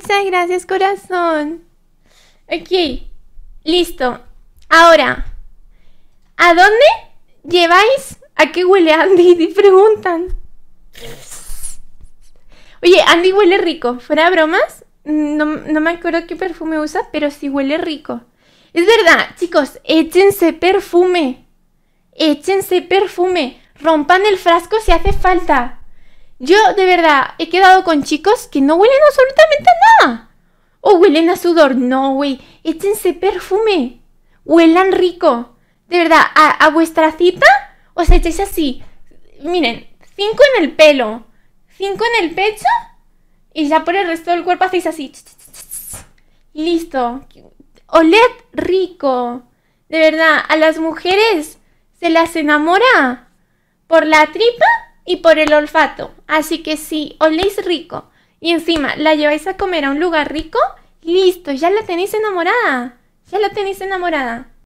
Muchas gracias, corazón. Ok, listo. Ahora, ¿a dónde lleváis? ¿A qué huele Andy? Te preguntan. Oye, Andy huele rico. Fuera bromas, no, me acuerdo qué perfume usa, pero sí huele rico. Es verdad, chicos, échense perfume. Échense perfume. Rompan el frasco si hace falta. Yo, de verdad, he quedado con chicos que no huelen absolutamente nada. O huelen a sudor. No, güey. Échense perfume. Huelan rico. De verdad, a, vuestra cita os echáis así. Miren, cinco en el pelo, cinco en el pecho y ya por el resto del cuerpo hacéis así. Listo. Oled rico. De verdad, a las mujeres se las enamora por la tripa y por el olfato. Así que si oléis rico y encima la lleváis a comer a un lugar rico, listo, ya la tenéis enamorada. Ya la tenéis enamorada.